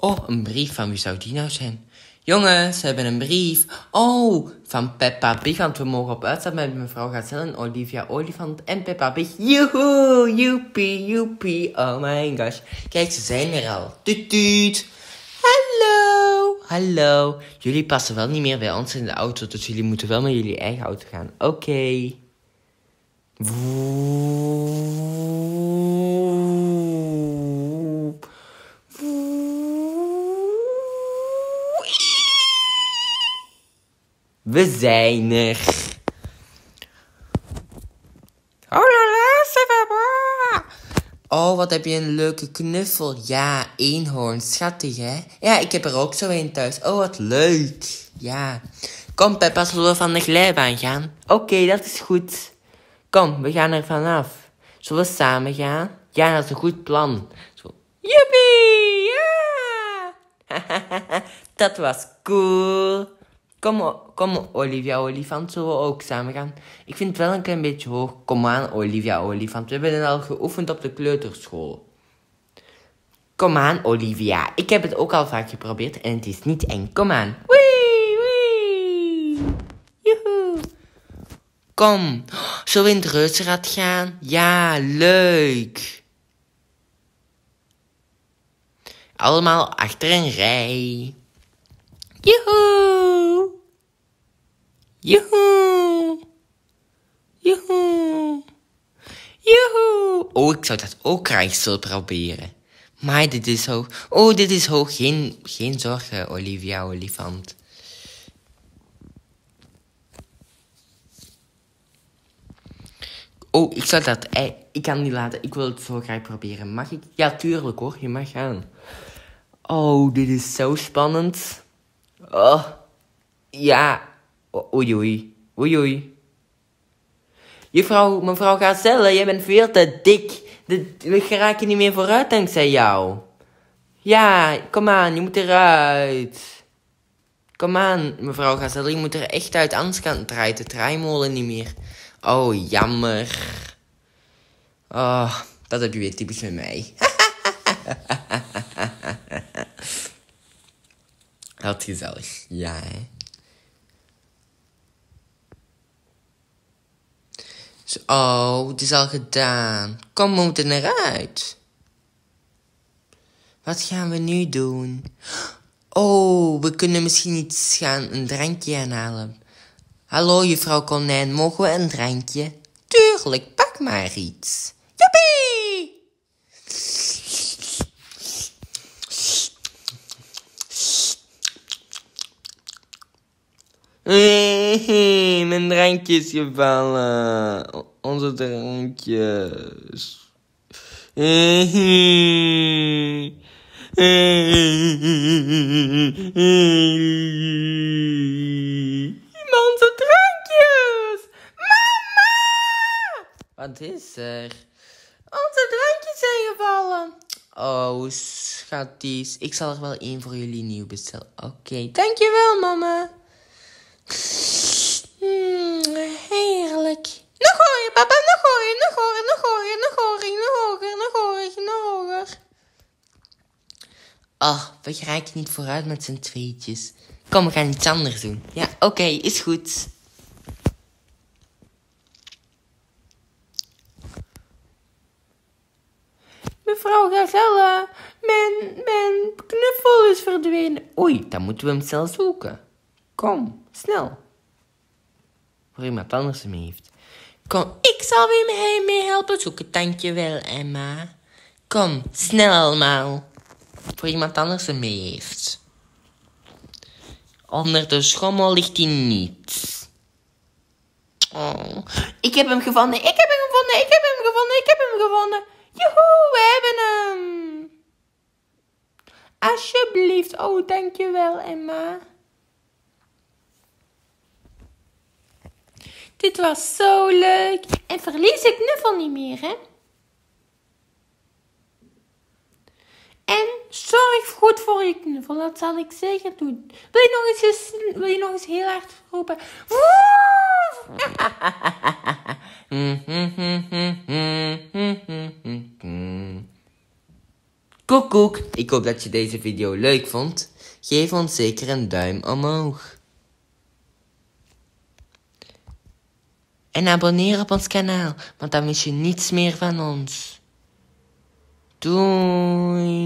Oh, een brief. Van wie zou die nou zijn? Jongens, we hebben een brief. Oh, van Peppa Pig. Want we mogen op uitstap met mevrouw Gazelle en Olivia Olifant en Peppa Pig. Joehoe, joepie, joepie. Oh my gosh. Kijk, ze zijn er al. Tuut, Hallo, hallo. Jullie passen wel niet meer bij ons in de auto, dus jullie moeten wel met jullie eigen auto gaan. Oké. We zijn er. Oh, oh, wat heb je een leuke knuffel. Ja, eenhoorn. Schattig, hè? Ja, ik heb er ook zo een thuis. Oh, wat leuk. Ja. Kom, Peppa, zullen we van de glijbaan gaan? Oké, dat is goed. Kom, we gaan er vanaf. Zullen we samen gaan? Ja, dat is een goed plan. Zo. Joepie! Ja! Yeah! dat was cool. Kom, kom Olivia Olifant, zullen we ook samen gaan? Ik vind het wel een klein beetje hoog. Kom aan Olivia Olifant, we hebben al geoefend op de kleuterschool. Kom aan Olivia, ik heb het ook al vaak geprobeerd en het is niet eng. Kom aan. Wee, wee. Joehoe. Kom, zullen we in het reuzenrad gaan? Ja, leuk. Allemaal achter een rij. Joehoe! Joehoe! Joehoe! Joehoe! Oh, ik zou dat ook graag zo proberen. Maar dit is hoog. Oh, dit is hoog. Geen, geen zorgen, Olivia Olifant. Oh, ik zou dat... Ik kan niet laten. Ik wil het zo graag proberen. Mag ik? Ja, tuurlijk hoor. Je mag gaan. Oh, dit is zo spannend. Oh, ja. Oei, oei. Oei, oei. Juffrouw, mevrouw Gazelle, jij bent veel te dik. we geraken niet meer vooruit dankzij jou. Ja, kom aan, je moet eruit. Kom aan, mevrouw Gazelle, je moet er echt uit, anders kan draait de draaimolen niet meer. Oh, jammer. Oh, dat heb je weer typisch met mij. is gezellig, ja. Hè? Oh, het is al gedaan. Kom, we moeten eruit. Wat gaan we nu doen? Oh, we kunnen misschien iets gaan een drankje aanhalen. Hallo, juffrouw Konijn, mogen we een drankje? Tuurlijk, pak maar iets. mijn drankje is gevallen. Onze drankjes. Onze drankjes! Mama! Wat is er? Onze drankjes zijn gevallen. Oh, schatties. Ik zal er wel één voor jullie nieuw bestellen. Oké, dankjewel, mama. Oh, we geraken niet vooruit met z'n tweetjes. Kom, we gaan iets anders doen. Ja, oké, is goed. Mevrouw Gazelle, mijn, mijn knuffel is verdwenen. Oei, dan moeten we hem zelf zoeken. Kom, snel. Voor iemand anders hem heeft. Kom, ik zal weer mee helpen zoeken, dankjewel Emma. Kom, snel allemaal voor iemand anders mee heeft. Onder de schommel ligt hij niet. Oh. Ik heb hem gevonden, ik heb hem gevonden, ik heb hem gevonden, ik heb hem gevonden. Joehoe, we hebben hem. Alsjeblieft. Oh, dankjewel, Emma. Dit was zo leuk. En verlies ik knuffel niet meer, hè? En Zorg goed voor je knuffel, dat zal ik zeker doen. Wil je nog eens, wil je nog eens heel hard roepen? Koek koek, ik hoop dat je deze video leuk vond. Geef ons zeker een duim omhoog. En abonneer op ons kanaal, want dan mis je niets meer van ons. Doei!